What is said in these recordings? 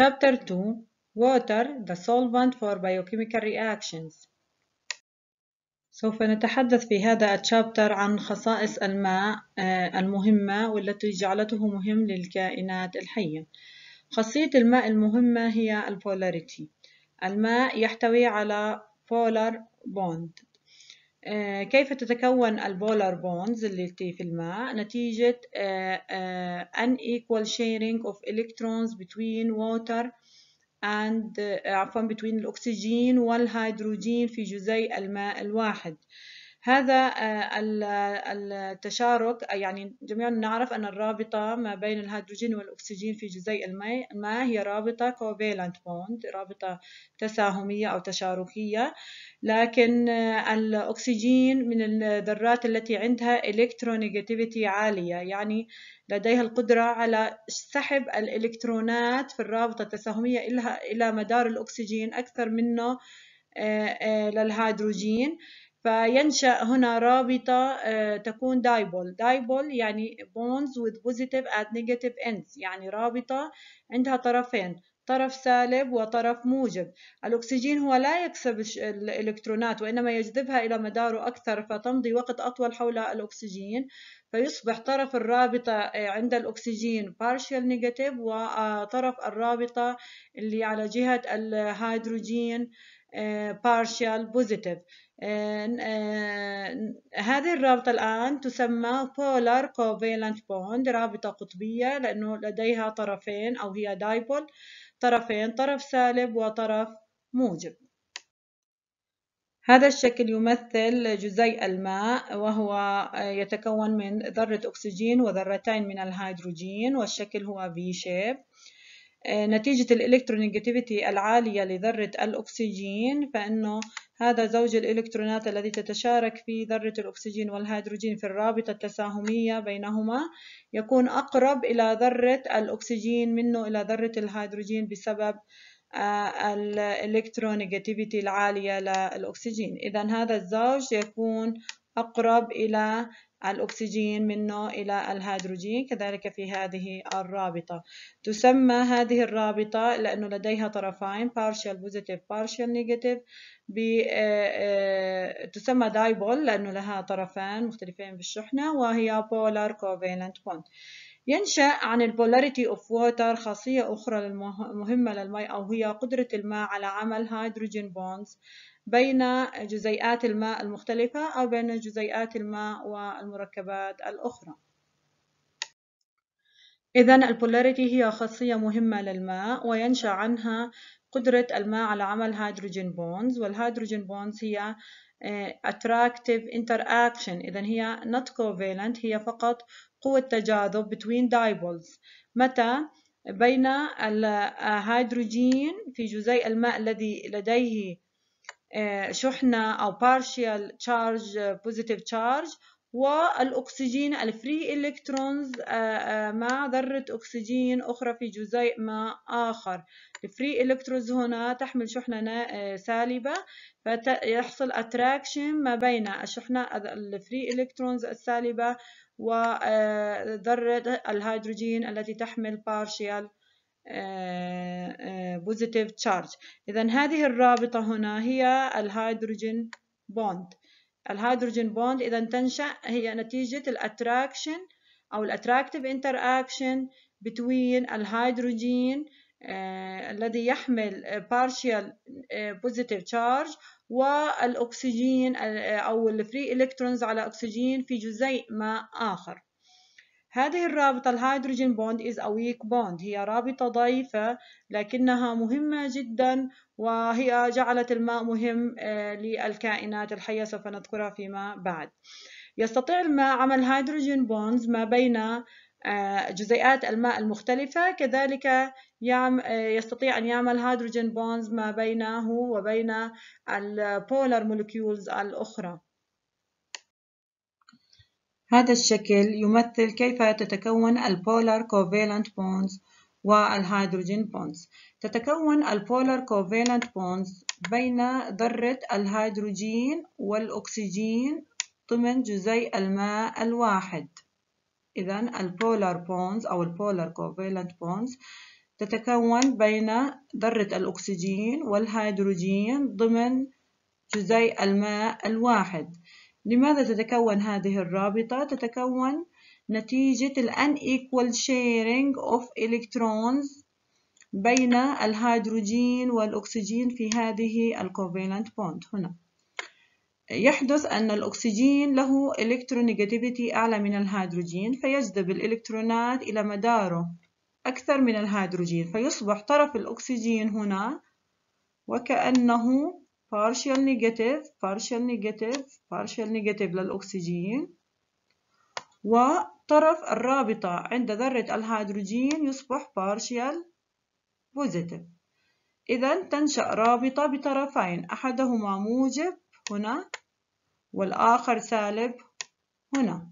Chapter 2 Water, the solvent for biochemical reactions. سوف نتحدث في هذا الشابتر عن خصائص الماء آه، المهمة والتي جعلته مهم للكائنات الحية خاصية الماء المهمة هي البولاريتي الماء يحتوي على بولار بوند آه، كيف تتكون البولار بونز التي في الماء نتيجة unequal آه، آه، sharing of electrons بتوين ووتر اند عفوا بتوين الأكسجين والهيدروجين في جزيء الماء الواحد هذا آه، التشارك آه، يعني جميعنا نعرف أن الرابطة ما بين الهيدروجين والأكسجين في جزيء الماء ما هي رابطة كوفالنت بوند رابطة تساهمية أو تشاركية لكن آه، الأكسجين من الذرات التي عندها إلكترونيجاتيفيتي عالية يعني لديها القدرة على سحب الإلكترونات في الرابطة التساهمية إلى مدار الأكسجين أكثر منه للهيدروجين فينشأ هنا رابطة آه، تكون دايبول دايبول يعني bonds with positive and negative ends يعني رابطة عندها طرفين طرف سالب وطرف موجب الأكسجين هو لا يكسب الإلكترونات وإنما يجذبها إلى مداره أكثر فتمضي وقت أطول حول الأكسجين فيصبح طرف الرابطة آه، عند الأكسجين partial negative وطرف آه، الرابطة اللي على جهة الهيدروجين آه، partial positive آه، آه، هذه الرابطة الآن تسمى polar covalent bond رابطة قطبية لأنه لديها طرفين أو هي dipole طرفين طرف سالب وطرف موجب هذا الشكل يمثل جزيء الماء وهو يتكون من ذرة أكسجين وذرتين من الهيدروجين والشكل هو V shape آه، نتيجة الإلكترونيجاتيفيتي العالية لذرة الأكسجين فإنه هذا زوج الإلكترونات الذي تتشارك فيه ذرة الأكسجين والهيدروجين في الرابطة التساهمية بينهما يكون أقرب إلى ذرة الأكسجين منه إلى ذرة الهيدروجين بسبب آه، الإلكترونيجاتيفيتي العالية للأكسجين إذا هذا الزوج يكون أقرب إلى الأكسجين منه إلى الهيدروجين كذلك في هذه الرابطة تسمى هذه الرابطة لأنه لديها طرفين partial positive partial negative آه، آه، تسمى دايبول لأنه لها طرفان مختلفين بالشحنة وهي polar covalent bond ينشأ عن البولاريتي أوف ووتر خاصية أخرى مهمة للماء أو هي قدرة الماء على عمل هيدروجين بوندز بين جزيئات الماء المختلفة أو بين جزيئات الماء والمركبات الأخرى إذا البولاريتي هي خاصية مهمة للماء وينشأ عنها قدرة الماء على عمل هيدروجين بونز والهيدروجين بونز هي آه، attractive interaction إذا هي not covalent هي فقط قوة تجاذب between dipoles متى بين الهيدروجين آه، في جزيء الماء الذي لديه آه، شحنة أو partial charge آه، positive charge والأكسجين الفري إلكترونز آه، مع ذرة أكسجين أخرى في جزيء ما آخر الفري إلكترونز هنا تحمل شحنة سالبة فيحصل أتراكشن ما بين الشحنة الفري إلكترونز السالبة وذرة الهيدروجين التي تحمل partial بوزيتيف تشارج إذا هذه الرابطة هنا هي الهيدروجين بوند الهيدروجين بوند إذا تنشأ هي نتيجة الأتراكشن أو الأتراكتيف اكشن بين الهيدروجين آه، الذي يحمل partial آه، positive charge والأكسجين آه، أو الفري إلكترونز على أكسجين في جزيء ما آخر هذه الرابطة الهيدروجين بوند is a weak bond هي رابطة ضعيفة لكنها مهمة جدا وهي جعلت الماء مهم آه، للكائنات الحية سوف نذكرها فيما بعد يستطيع الماء عمل هيدروجين بوندز ما بين آه، جزيئات الماء المختلفة كذلك آه، يستطيع أن يعمل هيدروجين بوند ما بينه وبين البولار مولكيولز الأخرى هذا الشكل يمثل كيف تتكون البولار كوفالنت بونز والهيدروجين بونز تتكون البولار كوفالنت بونز بين ذرة الهيدروجين والأكسجين ضمن جزيء الماء الواحد إذا البولار بونز أو البولار كوفالنت بونز تتكون بين ذرة الأكسجين والهيدروجين ضمن جزيء الماء الواحد لماذا تتكون هذه الرابطة؟ تتكون نتيجة الـ unequal sharing of electrons بين الهيدروجين والأكسجين في هذه covalent bond هنا يحدث أن الأكسجين له إلكترونيجاتيفيتي أعلى من الهيدروجين فيجذب الإلكترونات إلى مداره أكثر من الهيدروجين فيصبح طرف الأكسجين هنا وكأنه partial negative partial negative partial negative للأكسجين وطرف الرابطة عند ذرة الهيدروجين يصبح partial positive إذا تنشأ رابطة بطرفين أحدهما موجب هنا والآخر سالب هنا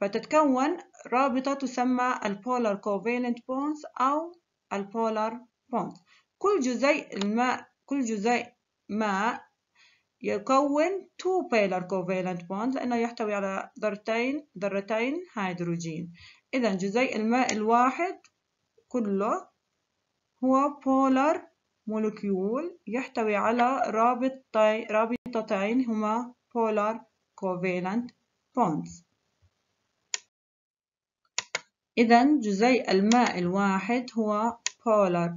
فتتكون رابطة تسمى البولار كوفالنت بونز أو البولار بونز كل جزيء الماء كل جزيء ماء يكون two polar covalent bond لأنه يحتوي على ذرتين ذرتين هيدروجين إذا جزيء الماء الواحد كله هو polar molecule يحتوي على رابطتين رابطتين هما polar covalent bonds إذا جزيء الماء الواحد هو polar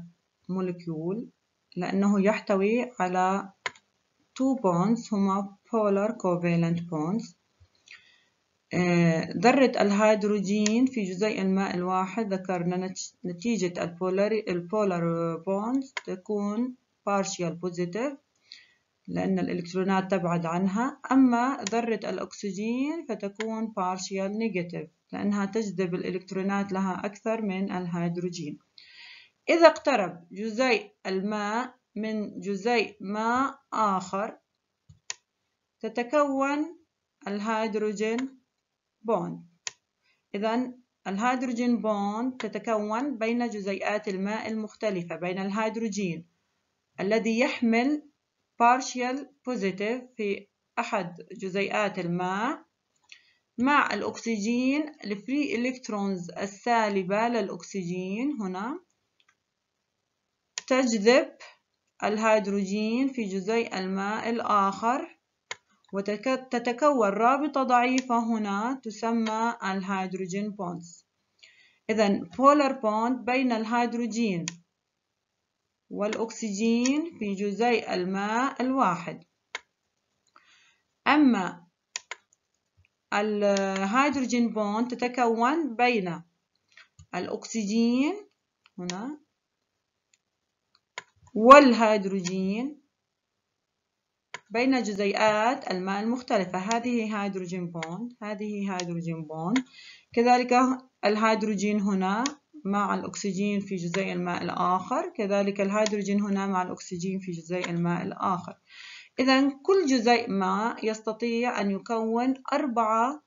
molecule لأنه يحتوي على two bonds هما polar covalent bonds آه، ذرة الهيدروجين في جزيء الماء الواحد ذكرنا نتيجة البولار البولار بونز تكون partial positive لأن الإلكترونات تبعد عنها أما ذرة الأكسجين فتكون partial negative لأنها تجذب الإلكترونات لها أكثر من الهيدروجين إذا اقترب جزيء الماء من جزيء ماء آخر تتكون الهيدروجين بوند إذا الهيدروجين بوند تتكون بين جزيئات الماء المختلفة بين الهيدروجين الذي يحمل partial positive في أحد جزيئات الماء مع الأكسجين الفري إلكترونز السالبة للأكسجين هنا تجذب الهيدروجين في جزيء الماء الآخر وتتكون رابطة ضعيفة هنا تسمى الهيدروجين بونز إذا بولر بوند بين الهيدروجين والأكسجين في جزيء الماء الواحد أما الهيدروجين بوند تتكون بين الأكسجين هنا والهيدروجين بين جزيئات الماء المختلفة هذه هيدروجين بوند هذه هيدروجين بوند كذلك الهيدروجين هنا مع الأكسجين في جزيء الماء الآخر كذلك الهيدروجين هنا مع الأكسجين في جزيء الماء الآخر إذا كل جزيء ماء يستطيع أن يكون أربعة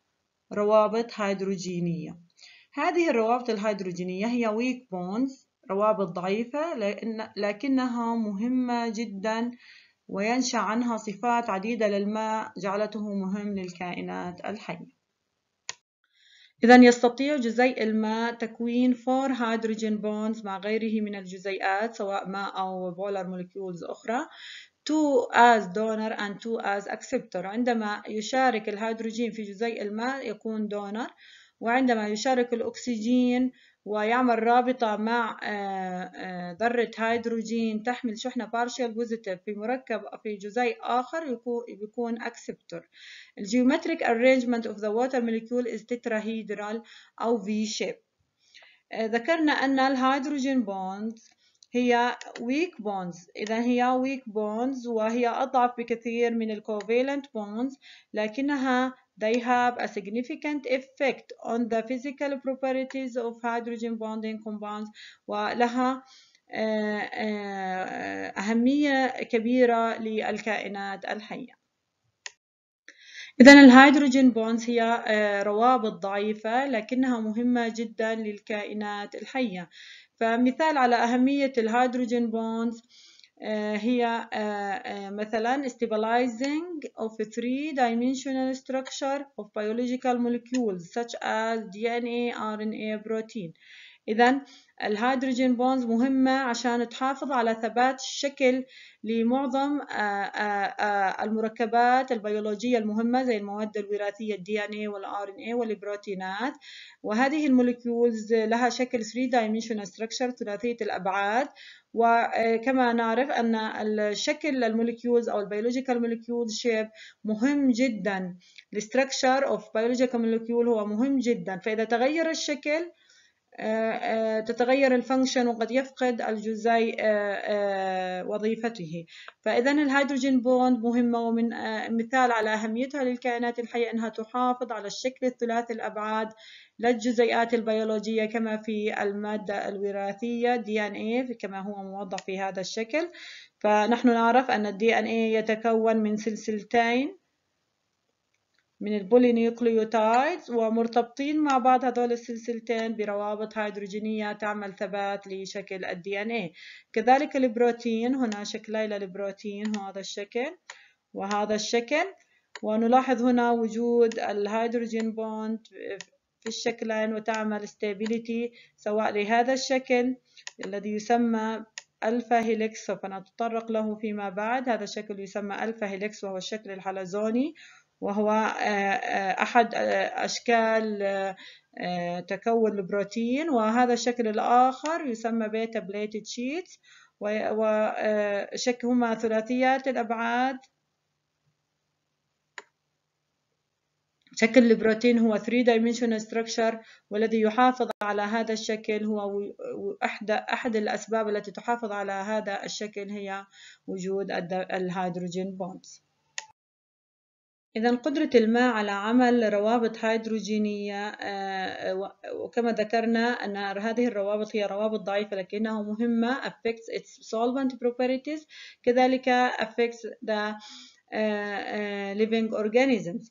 روابط هيدروجينية هذه الروابط الهيدروجينية هي weak bonds روابط ضعيفة لأن لكنها مهمة جدا وينشأ عنها صفات عديدة للماء جعلته مهم للكائنات الحية إذا يستطيع جزيء الماء تكوين 4 هيدروجين بونز مع غيره من الجزيئات سواء ماء أو بولر مولكيولز أخرى 2 as donor and 2 as acceptor عندما يشارك الهيدروجين في جزيء الماء يكون donor وعندما يشارك الأكسجين ويعمل رابطة مع آه، آه، ذرة هيدروجين تحمل شحنة partial positive في مركب في جزيء آخر يكون أكسبتور. الجيومتريك arrangement of the water molecule is tetrahedral أو V-shape. آه، ذكرنا أن الهيدروجين bonds هي weak bonds إذا هي weak bonds وهي أضعف بكثير من الcovalent bonds لكنها They have a significant effect on the physical properties of hydrogen bonding compounds ولها آه، آه، أهمية كبيرة للكائنات الحية إذا الهيدروجين بونز هي آه، روابط ضعيفة لكنها مهمة جدا للكائنات الحية فمثال على أهمية الهيدروجين بونز هي uh, uh, uh, مثلا stabilizing of three-dimensional structure of biological molecules such as DNA, RNA, protein إذا الهيدروجين بونز مهمة عشان تحافظ على ثبات الشكل لمعظم آه، آه، آه، المركبات البيولوجية المهمة زي المواد الوراثية الدي ان اي والار ان اي والبروتينات وهذه الموليكيولز لها شكل 3 dimensional structure ثلاثية الأبعاد وكما نعرف أن الشكل الموليكيولز أو البيولوجيكال موليكيول شيب مهم جدا الستركشر اوف بيولوجيكال molecule هو مهم جدا فإذا تغير الشكل تتغير الفانكشن وقد يفقد الجزيء آه، آه، وظيفته فإذا الهيدروجين بوند مهمة ومن آه، مثال على أهميتها للكائنات الحية أنها تحافظ على الشكل الثلاثي الأبعاد للجزيئات البيولوجية كما في المادة الوراثية دي DNA إيه، كما هو موضح في هذا الشكل فنحن نعرف أن ان DNA إيه يتكون من سلسلتين من البولينيوكليوتايدز ومرتبطين مع بعض هذول السلسلتين بروابط هيدروجينية تعمل ثبات لشكل ان DNA كذلك البروتين هنا شكلي للبروتين هو هذا الشكل وهذا الشكل ونلاحظ هنا وجود الهيدروجين بوند في الشكلين وتعمل ستابيليتي سواء لهذا الشكل الذي يسمى ألفا هيليكس سوف نتطرق له فيما بعد هذا الشكل يسمى ألفا هيليكس وهو الشكل الحلزوني وهو آه، آه، أحد آه، أشكال تكون البروتين وهذا الشكل الآخر يسمى بيتا بليتد شيت هما ثلاثيات الأبعاد شكل البروتين هو 3 dimensional structure والذي يحافظ على هذا الشكل هو أحد أحد الأسباب التي تحافظ على هذا الشكل هي وجود الهيدروجين بوندز إذا قدرة الماء على عمل روابط هيدروجينية آه، وكما ذكرنا أن هذه الروابط هي روابط ضعيفة لكنها مهمة affects its solvent properties كذلك affects the آه، آه، living organisms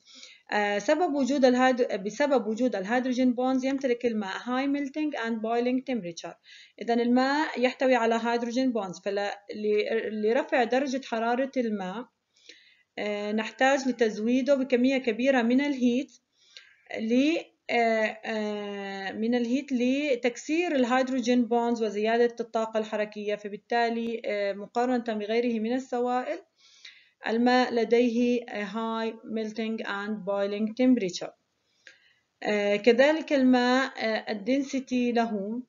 سبب وجود الهيد... بسبب وجود الهيدروجين بونز يمتلك الماء high melting and boiling temperature اذا الماء يحتوي على هيدروجين بونز فلرفع درجه حراره الماء آه، نحتاج لتزويده بكمية كبيرة من الهيت آه، آه، من الهيت لتكسير الهيدروجين بونز وزيادة الطاقة الحركية فبالتالي مقارنة بغيره من السوائل الماء لديه high melting and boiling temperature كذلك الماء الدنسيتي له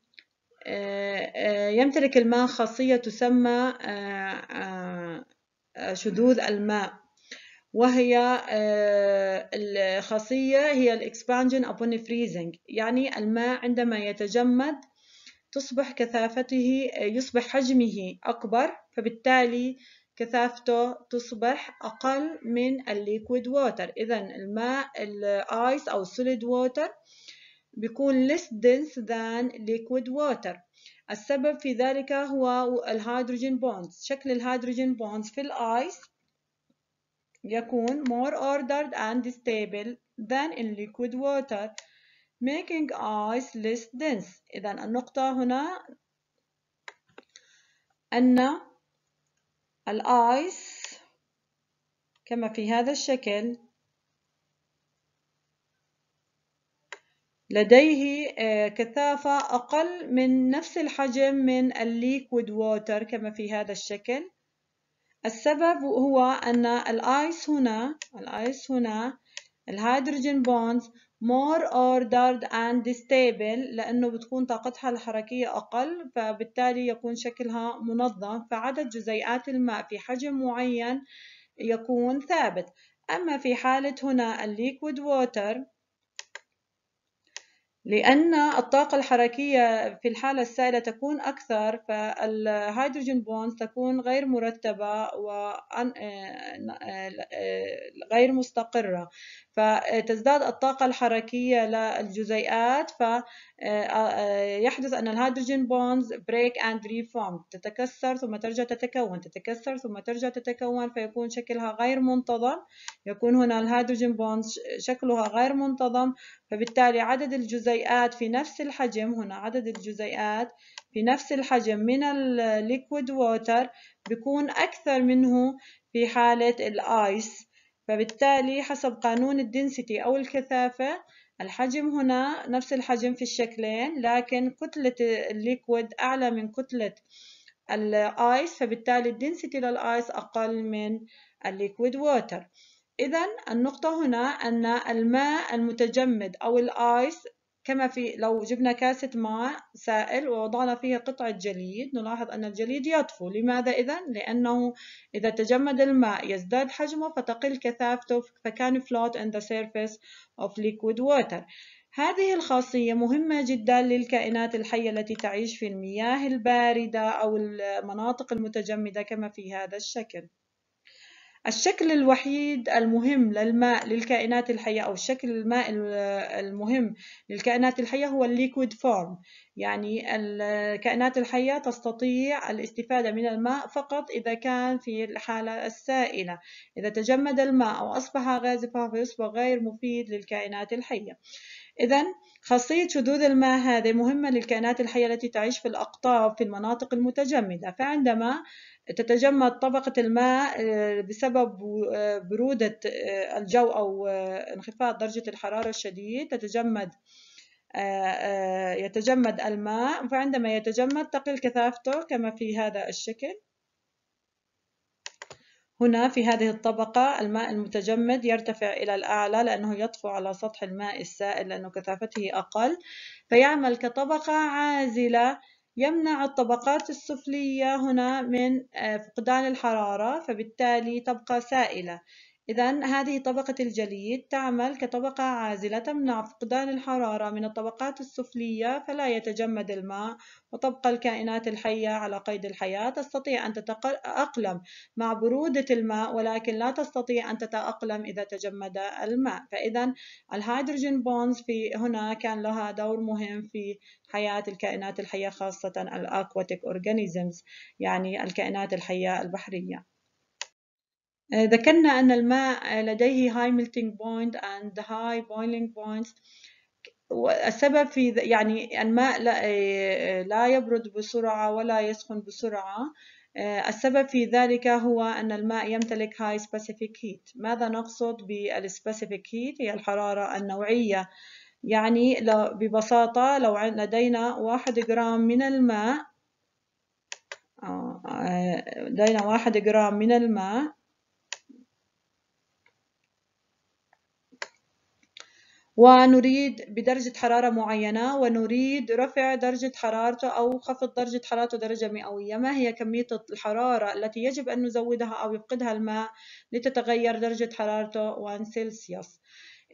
يمتلك الماء خاصية تسمى شذوذ الماء وهي آه، الخاصية هي الإكسبانجن upon freezing يعني الماء عندما يتجمد تصبح كثافته يصبح حجمه أكبر فبالتالي كثافته تصبح أقل من الليكويد ووتر إذا الماء الآيس أو solid ووتر بيكون less dense than liquid water السبب في ذلك هو الهيدروجين بونز شكل الهيدروجين بونز في الآيس يكون more ordered and stable than in liquid water making ice less dense إذا النقطة هنا أن الآيس كما في هذا الشكل لديه آه، كثافة أقل من نفس الحجم من الليكويد ووتر كما في هذا الشكل السبب هو أن الآيس هنا الآيس هنا الهيدروجين بونز more ordered and stable لأنه بتكون طاقتها الحركية أقل فبالتالي يكون شكلها منظم فعدد جزيئات الماء في حجم معين يكون ثابت أما في حالة هنا الليكويد ووتر لأن الطاقة الحركية في الحالة السائلة تكون أكثر فالهيدروجين بونز تكون غير مرتبة وغير آه، آه، آه، مستقرة فتزداد الطاقة الحركية للجزيئات فيحدث آه، آه، أن الهيدروجين بونز بريك أند ريفورم تتكسر ثم ترجع تتكون تتكسر ثم ترجع تتكون فيكون شكلها غير منتظم يكون هنا الهيدروجين بونز شكلها غير منتظم فبالتالي عدد الجزيئات في نفس الحجم هنا عدد الجزيئات في نفس الحجم من الليكويد ووتر بيكون أكثر منه في حالة الآيس فبالتالي حسب قانون الدنسيتي أو الكثافة الحجم هنا نفس الحجم في الشكلين لكن كتلة الليكويد أعلى من كتلة الايس فبالتالي الدنسيتي للايس اقل من الليكويد ووتر اذا النقطه هنا ان الماء المتجمد او الايس كما في لو جبنا كاسة ماء سائل ووضعنا فيه قطعة جليد نلاحظ أن الجليد يطفو لماذا إذا؟ لأنه إذا تجمد الماء يزداد حجمه فتقل كثافته فكان float on the surface of liquid water هذه الخاصية مهمة جدا للكائنات الحية التي تعيش في المياه الباردة أو المناطق المتجمدة كما في هذا الشكل الشكل الوحيد المهم للماء للكائنات الحية أو الشكل الماء المهم للكائنات الحية هو الليكويد فورم يعني الكائنات الحية تستطيع الاستفادة من الماء فقط إذا كان في الحالة السائلة إذا تجمد الماء أو أصبح غاز فهو يصبح غير مفيد للكائنات الحية إذا خاصية شذوذ الماء هذه مهمة للكائنات الحية التي تعيش في الأقطاب في المناطق المتجمدة فعندما تتجمد طبقة الماء آه، بسبب آه، برودة آه، الجو أو انخفاض درجة الحرارة الشديد تتجمد يتجمد الماء فعندما يتجمد تقل كثافته كما في هذا الشكل هنا في هذه الطبقة الماء المتجمد يرتفع إلى الأعلى لأنه يطفو على سطح الماء السائل لأنه كثافته أقل فيعمل كطبقة عازلة يمنع الطبقات السفلية هنا من آه، فقدان الحرارة فبالتالي تبقى سائلة إذا هذه طبقة الجليد تعمل كطبقة عازلة تمنع فقدان الحرارة من الطبقات السفلية فلا يتجمد الماء وتبقى الكائنات الحية على قيد الحياة تستطيع أن تتأقلم مع برودة الماء ولكن لا تستطيع أن تتأقلم إذا تجمد الماء فإذا الهيدروجين بونز في هنا كان لها دور مهم في حياة الكائنات الحية خاصة الأكواتيك أورجانيزمز يعني الكائنات الحية البحرية آه، ذكرنا أن الماء لديه high melting point and high boiling points والسبب في يعني الماء آه، آه، لا يبرد بسرعة ولا يسخن بسرعة السبب في ذلك هو أن الماء يمتلك high specific heat ماذا نقصد بال specific heat هي الحرارة النوعية يعني ببساطة لو لدينا واحد جرام من الماء لدينا واحد جرام من الماء ونريد بدرجة حرارة معينة ونريد رفع درجة حرارته أو خفض درجة حرارته درجة مئوية ما هي كمية الحرارة التي يجب أن نزودها أو يفقدها الماء لتتغير درجة حرارته 1 سلسيوس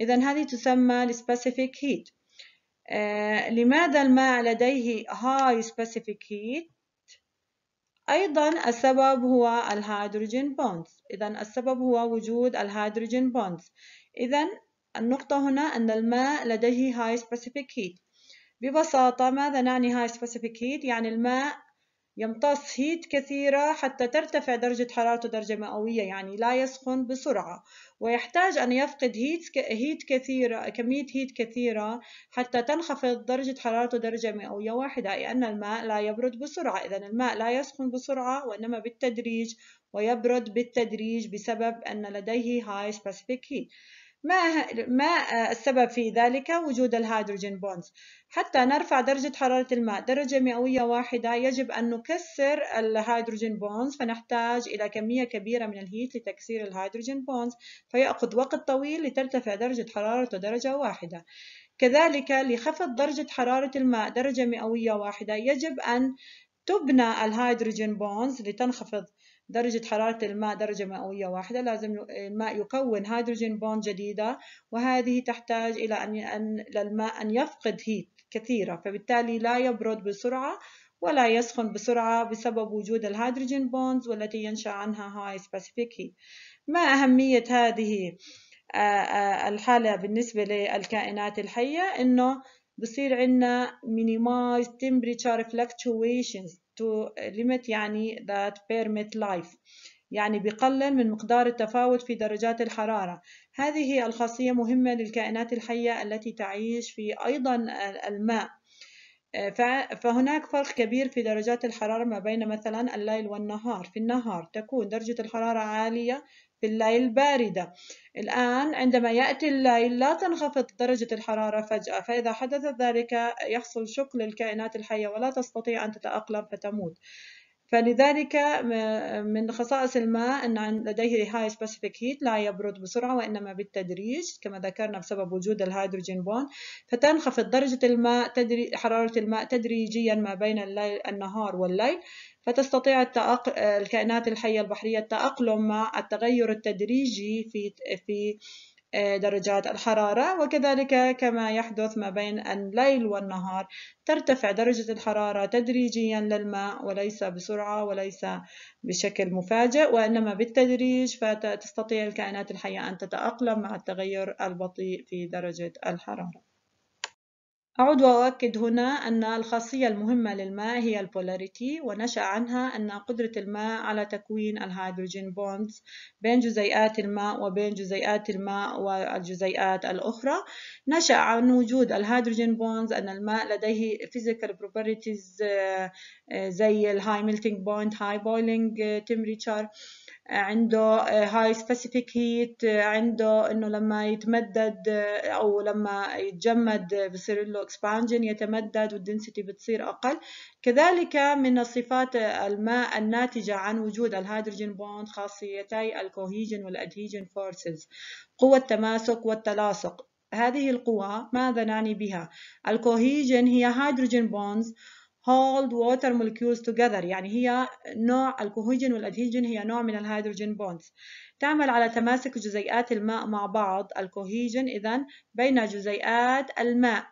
إذا هذه تسمى السبيسيفيك هيت آه لماذا الماء لديه high specific heat أيضا السبب هو الهيدروجين بوندز إذا السبب هو وجود الهيدروجين بوندز إذا النقطة هنا أن الماء لديه high specific heat ببساطة ماذا نعني high specific heat؟ يعني الماء يمتص هيت كثيرة حتى ترتفع درجة حرارته درجة مئوية يعني لا يسخن بسرعة ويحتاج أن يفقد هيت هيت كثيرة كمية هيت كثيرة حتى تنخفض درجة حرارته درجة مئوية واحدة أي أن الماء لا يبرد بسرعة إذا الماء لا يسخن بسرعة وإنما بالتدريج ويبرد بالتدريج بسبب أن لديه high specific heat ما ما آه، السبب في ذلك وجود الهيدروجين بونز حتى نرفع درجة حرارة الماء درجة مئوية واحدة يجب أن نكسر الهيدروجين بونز فنحتاج إلى كمية كبيرة من الهيت لتكسير الهيدروجين بونز فيأخذ وقت طويل لترتفع درجة حرارته درجة واحدة كذلك لخفض درجة حرارة الماء درجة مئوية واحدة يجب أن تبنى الهيدروجين بونز لتنخفض درجة حرارة الماء درجة مئوية واحدة لازم الماء يكون هيدروجين بوند جديدة وهذه تحتاج إلى أن للماء أن يفقد هيت كثيرة فبالتالي لا يبرد بسرعة ولا يسخن بسرعة بسبب وجود الهيدروجين بونز والتي ينشأ عنها هاي سبيسيفيك هيت ما أهمية هذه آه، آه، الحالة بالنسبة للكائنات الحية إنه بصير عندنا مينيمايز تمبريتشر fluctuations to limit يعني that permit life يعني بقلل من مقدار التفاوت في درجات الحرارة هذه الخاصية مهمة للكائنات الحية التي تعيش في أيضا الماء آه، فهناك فرق كبير في درجات الحرارة ما بين مثلا الليل والنهار في النهار تكون درجة الحرارة عالية في الليل باردة الآن عندما يأتي الليل لا تنخفض درجة الحرارة فجأة فإذا حدث ذلك يحصل شق للكائنات الحية ولا تستطيع أن تتأقلم فتموت فلذلك من خصائص الماء أن لديه High Specific هيت لا يبرد بسرعة وإنما بالتدريج كما ذكرنا بسبب وجود الهيدروجين بون فتنخفض درجة الماء تدري حرارة الماء تدريجيا ما بين الليل النهار والليل فتستطيع التأق... الكائنات الحية البحرية التأقلم مع التغير التدريجي في في آه، درجات الحرارة وكذلك كما يحدث ما بين الليل والنهار ترتفع درجة الحرارة تدريجيا للماء وليس بسرعة وليس بشكل مفاجئ وإنما بالتدريج فتستطيع الكائنات الحية أن تتأقلم مع التغير البطيء في درجة الحرارة أعود وأؤكد هنا أن الخاصية المهمة للماء هي البولاريتي ونشأ عنها أن قدرة الماء على تكوين الهيدروجين بوندز بين جزيئات الماء وبين جزيئات الماء والجزيئات الأخرى نشأ عن وجود الهيدروجين بوندز أن الماء لديه physical properties آه، آه، زي الهاي melting بوينت هاي boiling آه، temperature آه، عنده هاي سبيسيفيك هيت عنده انه لما يتمدد آه، او لما يتجمد آه، بصير له اكسبانجن يتمدد والدنسيتي بتصير اقل كذلك من صفات الماء الناتجة عن وجود الهيدروجين بوند خاصيتي الكوهيجن والادهيجن فورسز قوة التماسك والتلاصق هذه القوى ماذا نعني بها؟ الكوهيجن هي هيدروجين بوندز hold water molecules together يعني هي نوع الكوهيجين والادهيجين هي نوع من الهيدروجين بونز تعمل على تماسك جزيئات الماء مع بعض الكوهيجين إذا بين جزيئات الماء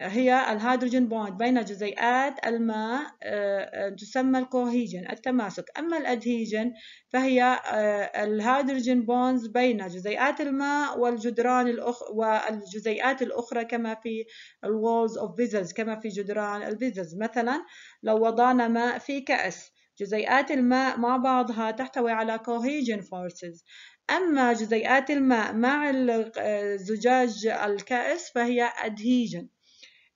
هي الهيدروجين بوند بين جزيئات الماء آه، آه، تسمى الكوهيجن التماسك أما الأدهيجن فهي آه، الهيدروجين بوند بين جزيئات الماء والجدران الأخ والجزيئات الأخرى كما في الوولز أوف فيزلز كما في جدران الفيزلز مثلا لو وضعنا ماء في كأس جزيئات الماء مع بعضها تحتوي على كوهيجن فورسز أما جزيئات الماء مع زجاج الكأس فهي adhesion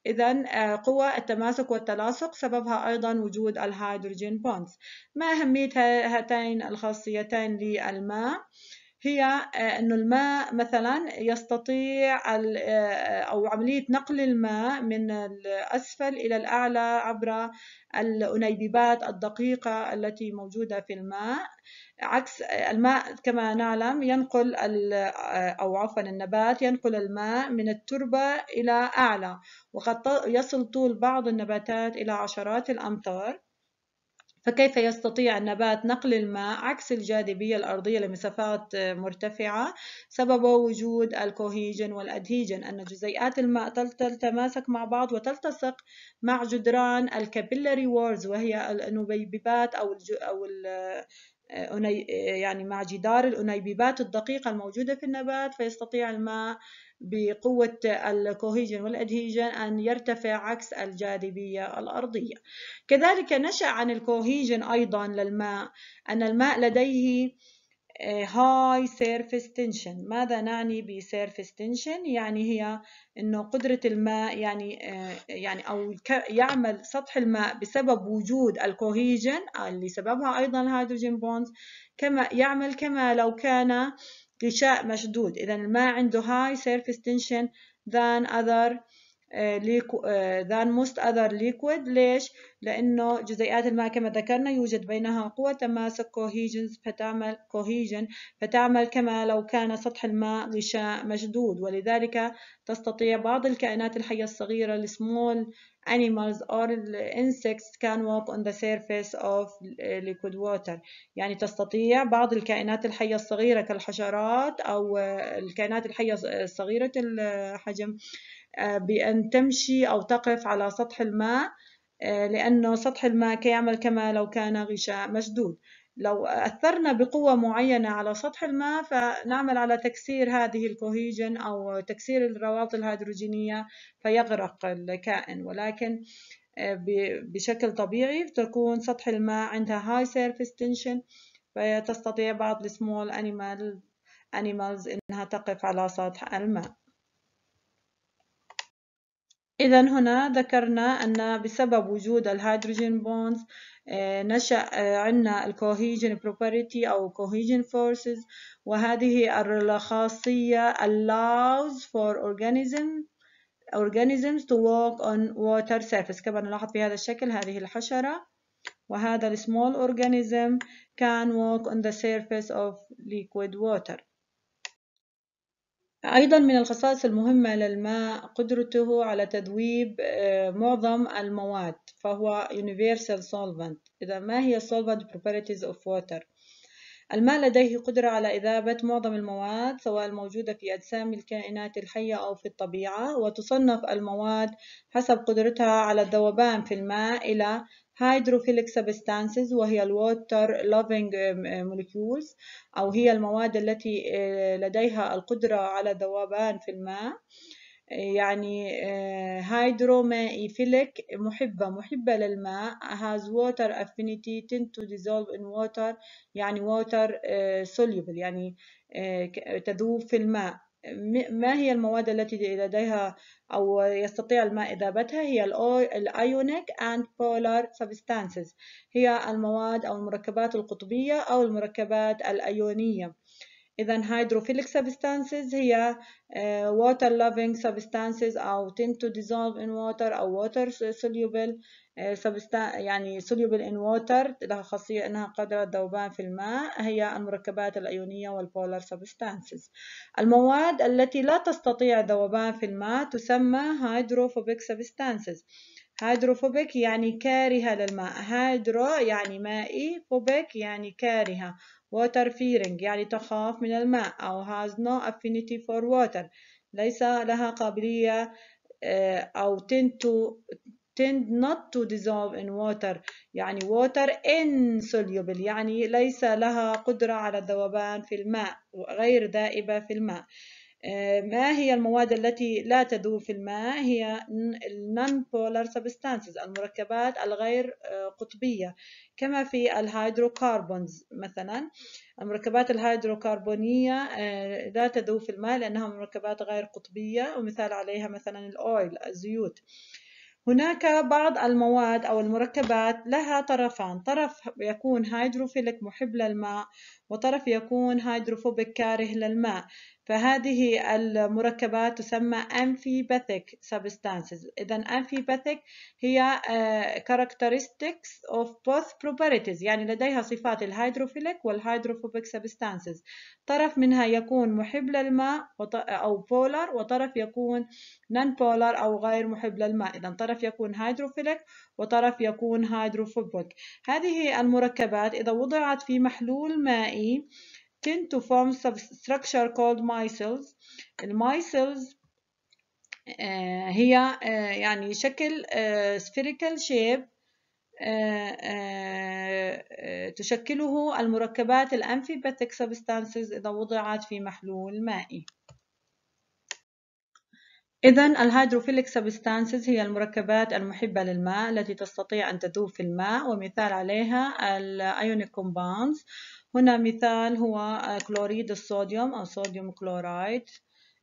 إذا آه، قوى التماسك والتلاصق سببها أيضا وجود الهيدروجين بونز ما أهمية هاتين الخاصيتين للماء؟ هي آه، انه الماء مثلا يستطيع آه، او عمليه نقل الماء من الاسفل الى الاعلى عبر الانيببات الدقيقه التي موجوده في الماء عكس آه، الماء كما نعلم ينقل او عفوا النبات ينقل الماء من التربه الى اعلى وقد يصل طول بعض النباتات الى عشرات الامتار فكيف يستطيع النبات نقل الماء عكس الجاذبية الأرضية لمسافات آه، مرتفعة سبب وجود الكوهيجن والأدهيجن أن جزيئات الماء تتماسك مع بعض وتلتصق مع جدران الكابيلاري وورز وهي الأنبيبات أو أو يعني مع جدار الأنيبيبات الدقيقة الموجودة في النبات فيستطيع الماء بقوة الكوهيجن والأدهيجن أن يرتفع عكس الجاذبية الأرضية كذلك نشأ عن الكوهيجن أيضا للماء أن الماء لديه هاي سيرفيس تنشن ماذا نعني بسيرفيس تنشن يعني هي انه قدره الماء يعني آه، يعني او يعمل سطح الماء بسبب وجود الكوهيجن اللي سببها ايضا الهيدروجين بونز كما يعمل كما لو كان غشاء مشدود اذا الماء عنده هاي سيرفيس تنشن than other آه، آه، than most other liquid ليش؟ لأنه جزيئات الماء كما ذكرنا يوجد بينها قوة تماسك cohesions فتعمل cohesion فتعمل كما لو كان سطح الماء غشاء مشدود ولذلك تستطيع بعض الكائنات الحية الصغيرة small animals or insects can walk on the surface of liquid water يعني تستطيع بعض الكائنات الحية الصغيرة كالحشرات أو الكائنات الحية صغيرة الحجم آه، بأن تمشي أو تقف على سطح الماء آه، لأنه سطح الماء كيعمل كما لو كان غشاء مشدود لو أثرنا بقوة معينة على سطح الماء فنعمل على تكسير هذه الكوهيجن أو تكسير الروابط الهيدروجينية فيغرق الكائن ولكن آه، بشكل طبيعي تكون سطح الماء عندها هاي سيرفيس تنشن فتستطيع بعض السمول أنيمال أنيمالز إنها تقف على سطح الماء إذا هنا ذكرنا أن بسبب وجود الهيدروجين بونز آه، نشأ آه، عنا الكوهيجين بروبريتي أو كوهيجين فورسز وهذه الخاصية allows for organism organisms to walk on water surface كما نلاحظ في هذا الشكل هذه الحشرة وهذا small organism can walk on the surface of liquid water أيضا من الخصائص المهمة للماء قدرته على تذويب آه، معظم المواد فهو universal solvent إذا ما هي solvent properties of water الماء لديه قدرة على إذابة معظم المواد سواء الموجودة في أجسام الكائنات الحية أو في الطبيعة وتصنف المواد حسب قدرتها على الذوبان في الماء إلى hydrophilic substances وهي الواتر loving molecules أو هي المواد التي لديها القدرة على ذوبان في الماء يعني hydromyophilic محبة محبة للماء has water affinity tend to dissolve in water يعني water soluble يعني تذوب في الماء ما هي المواد التي لديها أو يستطيع الماء إذابتها هي الأيونيك and polar substances هي المواد أو المركبات القطبية أو المركبات الأيونية إذا hydrophilic substances هي آه، water loving substances أو tend to dissolve in water أو water soluble آه، يعني soluble in water لها خاصية أنها قادرة ذوبان في الماء هي المركبات الأيونية والبولار substances المواد التي لا تستطيع ذوبان في الماء تسمى hydrophobic substances هيدروفوبيك يعني كارهة للماء هيدرو يعني مائي فوبيك يعني كارهة water fearing يعني تخاف من الماء أو has no affinity for water ليس لها قابلية آه، أو tend to tend not to dissolve in water يعني water insoluble يعني ليس لها قدرة على الذوبان في الماء وغير ذائبة في الماء آه، ما هي المواد التي لا تذوب في الماء هي non polar substances المركبات الغير آه، قطبية كما في الهيدروكربونز مثلا المركبات الهيدروكربونية آه، لا تذوب في الماء لأنها مركبات غير قطبية ومثال عليها مثلا الأويل الزيوت هناك بعض المواد أو المركبات لها طرفان طرف يكون هيدروفيلك محب للماء وطرف يكون هيدروفوبيك كاره للماء فهذه المركبات تسمى amphibathic substances إذا amphibathic هي آه، characteristics of both properties يعني لديها صفات الهيدروفيليك والهيدروفوبيك substances طرف منها يكون محب للماء أو بولار وطرف يكون نان بولر أو غير محب للماء إذا طرف يكون هيدروفيليك وطرف يكون هيدروفوبيك هذه المركبات إذا وضعت في محلول مائي tend to form substructure called micelles Micelles uh, هي uh, يعني شكل uh, spherical shape تشكله المركبات الأمفيباثيك substances إذا وضعت في محلول مائي إذا الهيدروفيليك سبستانسز هي المركبات المحبة للماء التي تستطيع أن تذوب في الماء ومثال عليها الأيونيك كومباوندز هنا مثال هو آه، كلوريد الصوديوم أو صوديوم كلورايد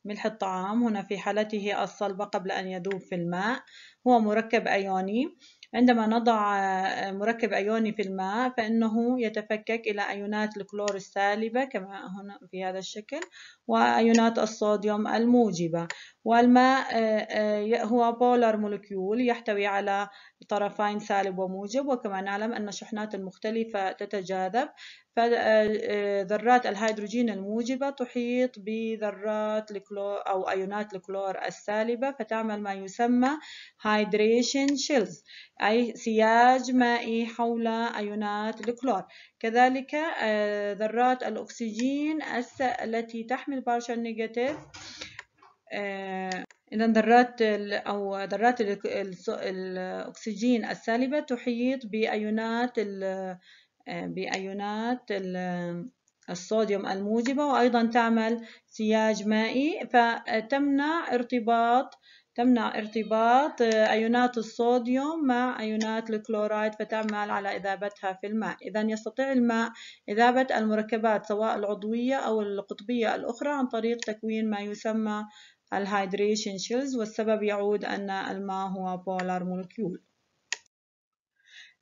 ملح الطعام هنا في حالته الصلبة قبل أن يذوب في الماء هو مركب أيوني عندما نضع آه، مركب أيوني في الماء فإنه يتفكك إلى أيونات الكلور السالبة كما هنا في هذا الشكل وأيونات الصوديوم الموجبة والماء آه، آه، هو بولر مولكيول يحتوي على طرفين سالب وموجب وكما نعلم أن الشحنات المختلفة تتجاذب فذرات آه، الهيدروجين الموجبة تحيط بذرات الكلور أو أيونات الكلور السالبة فتعمل ما يسمى هيدريشن شيلز أي سياج مائي حول أيونات الكلور كذلك ذرات الأكسجين التي تحمل بارشل نيجاتيف آه، إذا ذرات أو ذرات الأكسجين السالبة تحيط بأيونات آه، بأيونات الصوديوم الموجبة وأيضا تعمل سياج مائي فتمنع ارتباط تمنع ارتباط أيونات الصوديوم مع أيونات الكلورايد فتعمل على إذابتها في الماء إذا يستطيع الماء إذابة المركبات سواء العضوية أو القطبية الأخرى عن طريق تكوين ما يسمى الهايدريشن شيلز والسبب يعود أن الماء هو بولار مولكيول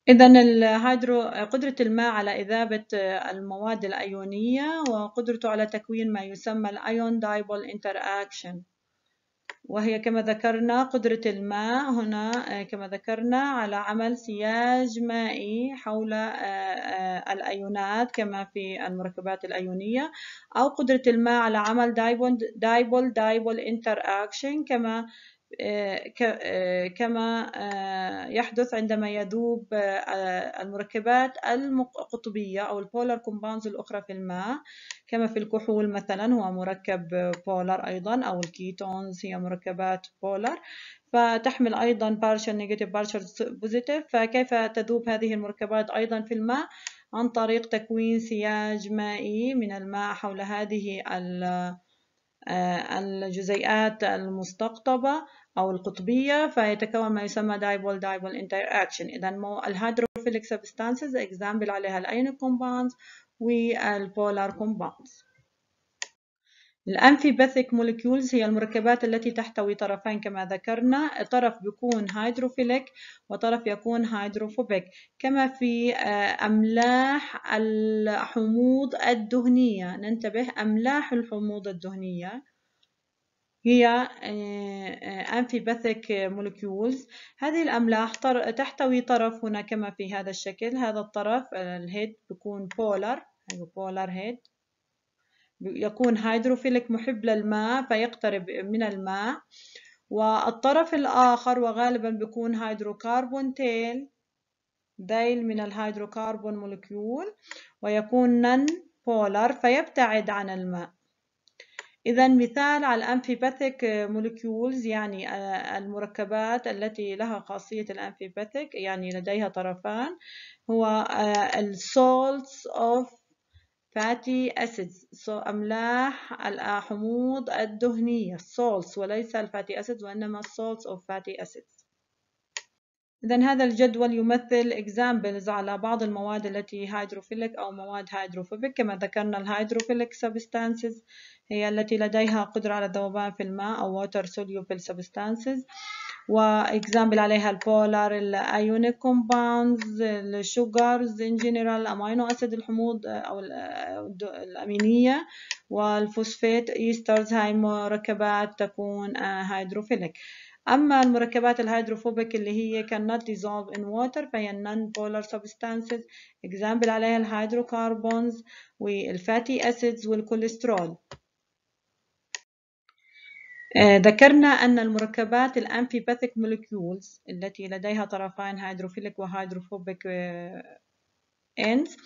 إذا الهيدرو قدرة الماء على إذابة المواد الأيونية وقدرته على تكوين ما يسمى الأيون دايبول انتر أكشن وهي كما ذكرنا قدرة الماء هنا آه، كما ذكرنا على عمل سياج مائي حول آه، آه، الأيونات كما في المركبات الأيونية أو قدرة الماء على عمل دايبول دايبول, دايبول انتر أكشن كما آه، آه، كما آه، يحدث عندما يذوب المركبات القطبية أو البولر كومباوندز الأخرى في الماء كما في الكحول مثلا هو مركب بولر أيضا أو الكيتونز هي مركبات بولر فتحمل أيضا بارشل نيجاتيف بارشل بوزيتيف فكيف تذوب هذه المركبات أيضا في الماء عن طريق تكوين سياج مائي من الماء حول هذه آه، الجزيئات المستقطبة أو القطبية فيتكون ما يسمى dipole dipole interaction إذا الهيدروفيليك substances example عليها الأيون كومباوندز والبولار كومباوندز الأمفيباثيك مولكيولز هي المركبات التي تحتوي طرفين كما ذكرنا طرف بيكون هيدروفيليك وطرف يكون هيدروفوبيك كما في آه، أملاح الحموض الدهنية ننتبه أملاح الحموض الدهنية هي أمفيباثيك آه، آه، مولكيولز هذه الأملاح تحتوي طرف هنا كما في هذا الشكل هذا الطرف الهيد بيكون بولر بولر هيد يكون هيدروفيلك محب للماء فيقترب من الماء والطرف الآخر وغالبا بيكون هيدروكربون تيل ذيل من الهيدروكربون مولكيول ويكون نن بولر فيبتعد عن الماء إذا مثال على الأنفيباثيك مولكيولز يعني المركبات التي لها خاصية الأنفيباثيك يعني لديها طرفان هو السولتس of fatty acids أملاح الحموض الدهنية salts وليس الفاتي acids وإنما salts أو fatty acids إذا هذا الجدول يمثل examples على بعض المواد التي hydrophilic أو مواد هيدروفوبيك كما ذكرنا الهيدروفيليك substances هي التي لديها قدرة على الذوبان في الماء أو water soluble substances واكزامبل عليها البولار الايونيك كومباوندز الشوغرز ان جنرال امينو اسيد الحموض او الامينيه والفوسفات ايسترز هاي مركبات تكون هيدروفيليك آه، أما المركبات الهيدروفوبيك اللي هي cannot dissolve in water فهي non-polar substances example عليها الهيدروكربونز والفاتي اسيدز والكوليسترول آه، ذكرنا أن المركبات الأمفيباثيك مولكيولز التي لديها طرفان هيدروفيلك وهيدروفوبيك إنز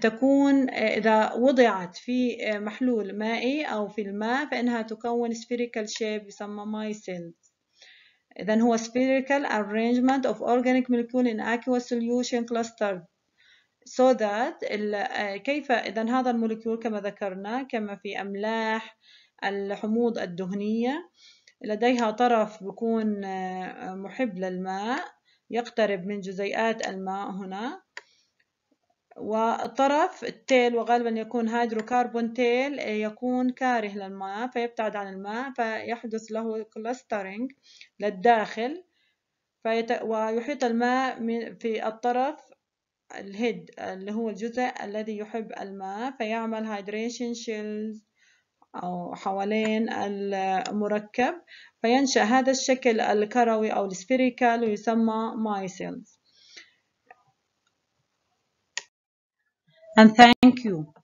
تكون آه، إذا وضعت في آه، محلول مائي أو في الماء فإنها تكون spherical shape يسمى micelles إذا هو spherical arrangement of organic molecule in aqueous solution clustered so that كيف إذا هذا المولكيول كما ذكرنا كما في أملاح الحموض الدهنية لديها طرف بكون آه، محب للماء يقترب من جزيئات الماء هنا والطرف التيل وغالبا يكون هيدروكربون تيل آه، يكون كاره للماء فيبتعد عن الماء فيحدث له كلاسترينج للداخل فيت... ويحيط الماء في الطرف الهيد اللي هو الجزء الذي يحب الماء فيعمل هيدريشن شيلز أو حوالين المركب فينشأ هذا الشكل الكروي أو السفيريكال ويسمى مايسيلز and thank you